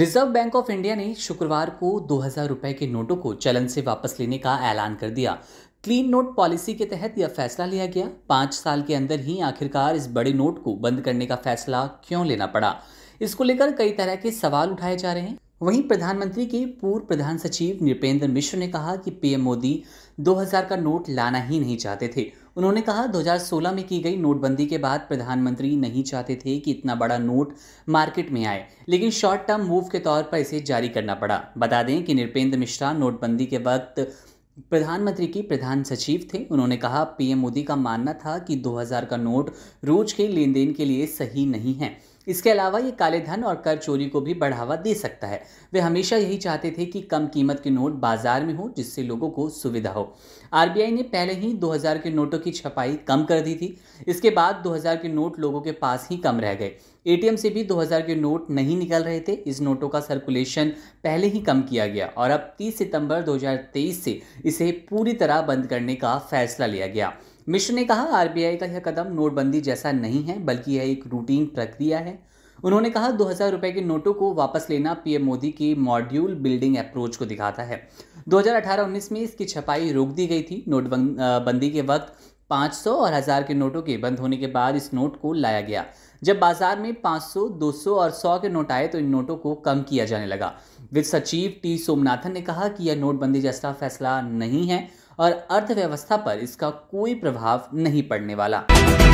reserve bank of India ने शुक्रवार को दो हजार के नोटों को चलन से वापस लेने का ऐलान कर दिया क्लीन नोट पॉलिसी के तहत यह फैसला लिया गया पाँच साल के अंदर ही आखिरकार इस बड़े नोट को बंद करने का फैसला क्यों लेना पड़ा इसको लेकर कई तरह के सवाल उठाए जा रहे हैं वहीं प्रधानमंत्री के पूर्व प्रधान सचिव नृपेंद्र मिश्र ने कहा कि पीएम मोदी 2000 का नोट लाना ही नहीं चाहते थे उन्होंने कहा 2016 में की गई नोटबंदी के बाद प्रधानमंत्री नहीं चाहते थे कि इतना बड़ा नोट मार्केट में आए लेकिन शॉर्ट टर्म मूव के तौर पर इसे जारी करना पड़ा बता दें कि नृपेंद्र मिश्रा नोटबंदी के वक्त प्रधानमंत्री के प्रधान सचिव थे उन्होंने कहा पीएम मोदी का मानना था कि 2000 का नोट रोज के लेन देन के लिए सही नहीं है इसके अलावा ये काले धन और कर चोरी को भी बढ़ावा दे सकता है वे हमेशा यही चाहते थे कि कम कीमत के नोट बाजार में हो जिससे लोगों को सुविधा हो आरबीआई ने पहले ही 2000 के नोटों की छपाई कम कर दी थी इसके बाद 2000 के नोट लोगों के पास ही कम रह गए एटीएम से भी 2000 के नोट नहीं निकल रहे थे इस नोटों का सर्कुलेशन पहले ही कम किया गया और अब 30 सितंबर 2023 से इसे पूरी तरह बंद करने का फैसला लिया गया मिश्र ने कहा आरबीआई का यह कदम नोटबंदी जैसा नहीं है बल्कि यह एक रूटीन प्रक्रिया है उन्होंने कहा दो हज़ार रुपए के नोटों को वापस लेना पीएम मोदी की मॉड्यूल बिल्डिंग अप्रोच को दिखाता है 2018-19 में इसकी छपाई रोक दी गई थी नोटबंदी के वक्त 500 और हज़ार के नोटों के बंद होने के बाद इस नोट को लाया गया जब बाजार में 500, 200 और 100 के नोट आए तो इन नोटों को कम किया जाने लगा वित्त सचिव टी सोमनाथन ने कहा कि यह नोटबंदी जैसा फैसला नहीं है और अर्थव्यवस्था पर इसका कोई प्रभाव नहीं पड़ने वाला